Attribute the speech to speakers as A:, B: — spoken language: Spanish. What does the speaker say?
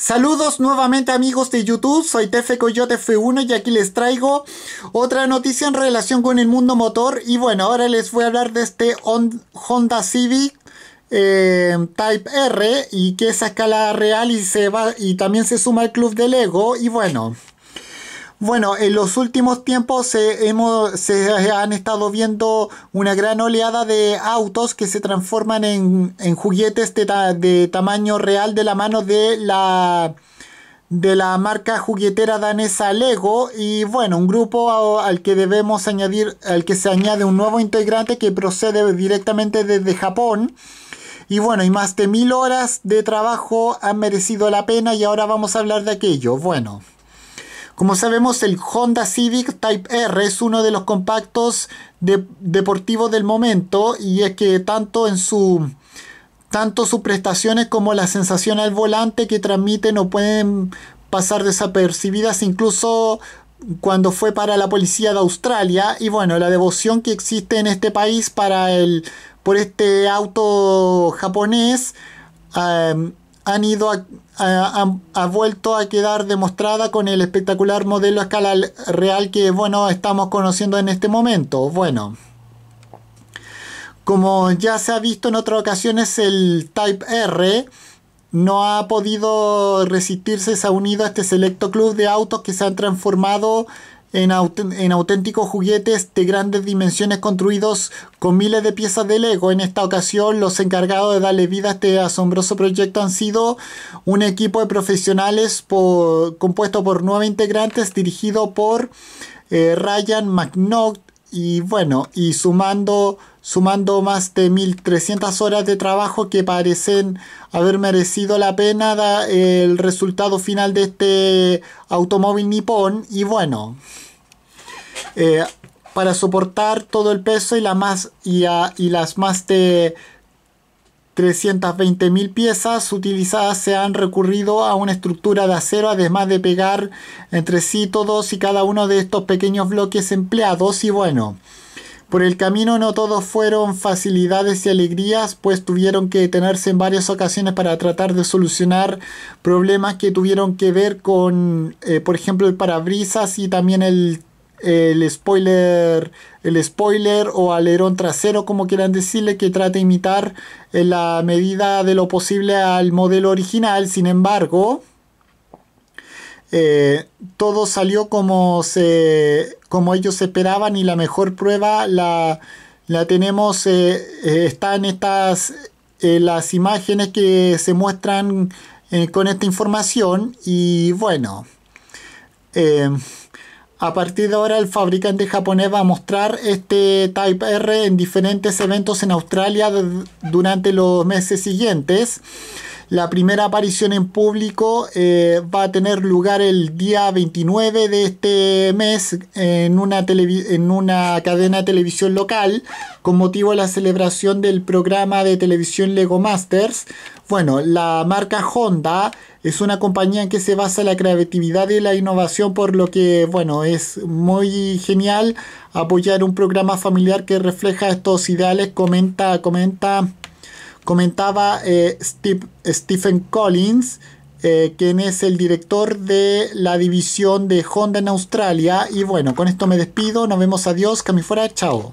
A: Saludos nuevamente amigos de YouTube, soy Tefe Coyote F1 y aquí les traigo otra noticia en relación con el mundo motor y bueno, ahora les voy a hablar de este Honda Civic eh, Type R y que es a escala real y, se va, y también se suma al club de Lego y bueno... Bueno, en los últimos tiempos se, han estado viendo una gran oleada de autos que se transforman en, juguetes de, tamaño real de la mano de la, de la marca juguetera danesa Lego y bueno, un grupo al que debemos añadir, al que se añade un nuevo integrante que procede directamente desde Japón. Y bueno, y más de mil horas de trabajo han merecido la pena y ahora vamos a hablar de aquello. Bueno. Como sabemos, el Honda Civic Type R es uno de los compactos deportivos del momento y es que tanto en su tanto sus prestaciones como la sensación al volante que transmite no pueden pasar desapercibidas incluso cuando fue para la policía de Australia y bueno, la devoción que existe en este país para el por este auto japonés em, han ido a, vuelto a quedar demostrada con el espectacular modelo a escala real que bueno estamos conociendo en este momento. Bueno, como ya se ha visto en otras ocasiones, el Type R no ha podido resistirse, se ha unido a este selecto club de autos que se han transformado en, auténticos juguetes de grandes dimensiones construidos con miles de piezas de Lego. En esta ocasión, los encargados de darle vida a este asombroso proyecto han sido un equipo de profesionales compuesto por nueve integrantes, dirigido por eh, Ryan McNaught. Y bueno, y sumando sumando más de 1.300 horas de trabajo que parecen haber merecido la pena da el resultado final de este automóvil nipón y bueno eh, para soportar todo el peso y, la más, y, y las más de 320.000 piezas utilizadas se han recurrido a una estructura de acero, además de pegar entre sí todos y cada uno de estos pequeños bloques empleados. Y bueno, por el camino no todos fueron facilidades y alegrías, pues tuvieron que detenerse en varias ocasiones para tratar de solucionar problemas que tuvieron que ver con, eh, por ejemplo, el parabrisas y también el, spoiler, el spoiler o alerón trasero, como quieran decirle, que trata de imitar en la medida de lo posible al modelo original. Sin embargo, eh, todo salió como, se, como ellos esperaban y la mejor prueba la, tenemos, eh, eh, está en estas, las imágenes que se muestran con esta información y bueno. A partir de ahora el fabricante japonés va a mostrar este Type R en diferentes eventos en Australia durante los meses siguientes. La primera aparición en público eh, va a tener lugar el día 29 de este mes en una, en una cadena de televisión local con motivo de la celebración del programa de televisión Lego Masters. Bueno, la marca Honda es una compañía en que se basa la creatividad y la innovación, por lo que, bueno, es muy genial apoyar un programa familiar que refleja estos ideales, comenta, comenta Comentaba eh, Stephen Collins, eh, quien es el director de la división de Honda en Australia. Y bueno, con esto me despido. Nos vemos. Adiós. Cami fuera. Chao.